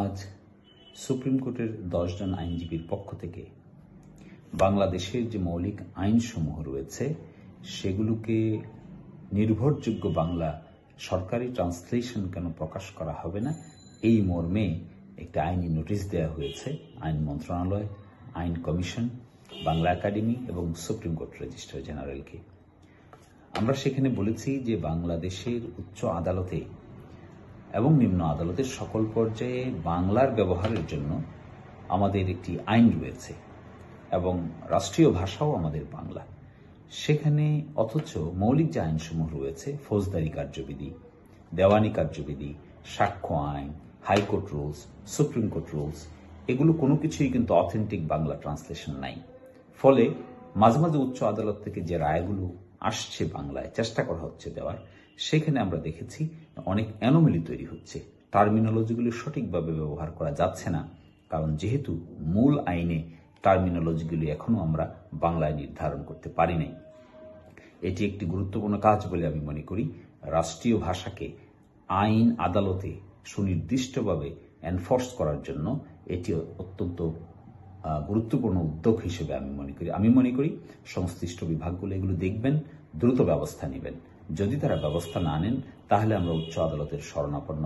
আজ সুপ্রিম কোর্টের দশজন আইনজীবীর পক্ষ থেকে বাংলাদেশের যে মৌলিক আইনসমূহ রয়েছে সেগুলোকে নির্ভরযোগ্য বাংলা সরকারি ট্রান্সলেশন কেন প্রকাশ করা হবে না এই মর্মে একটা আইনি নোটিশ দেওয়া হয়েছে আইন মন্ত্রণালয় আইন কমিশন বাংলা একাডেমি এবং সুপ্রিম কোর্ট রেজিস্ট্রার জেনারেলকে আমরা সেখানে বলেছি যে বাংলাদেশের উচ্চ আদালতে এবং নিম্ন আদালতের সকল পর্যায়ে বাংলার ব্যবহারের জন্য আমাদের একটি আইন রয়েছে এবং রাষ্ট্রীয় ভাষাও আমাদের বাংলা সেখানে অথচ মৌলিক যে আইনসমূহ রয়েছে ফৌজদারি কার্যবিধি দেওয়ানি কার্যবিধি সাক্ষ্য আইন high court rules Supreme Court rules এগুলো কোনো কিছুই কিন্তু অথেন্টিক বাংলা ট্রান্সলেশন নাই ফলে মাঝে মাঝে উচ্চ আদালত থেকে যে রায়গুলো আসছে বাংলায় চেষ্টা করা হচ্ছে দেওয়ার সেখানে আমরা দেখেছি অনেক অ্যানোমেলি তৈরি হচ্ছে টার্মিনোলজিগুলি সঠিকভাবে ব্যবহার করা যাচ্ছে না কারণ যেহেতু মূল আইনে টার্মিনোলজিগুলি এখনও আমরা বাংলায় নির্ধারণ করতে পারি নাই এটি একটি গুরুত্বপূর্ণ কাজ বলে আমি মনে করি রাষ্ট্রীয় ভাষাকে আইন আদালতে সুনির্দিষ্টভাবে এনফোর্স করার জন্য এটি অত্যন্ত গুরুত্বপূর্ণ উদ্যোগ হিসেবে আমি মনে করি আমি মনে করি সংশ্লিষ্ট বিভাগগুলো এগুলো দেখবেন দ্রুত ব্যবস্থা নেবেন যদি তারা ব্যবস্থা না নেন তাহলে আমরা উচ্চ আদালতের শরণাপন্ন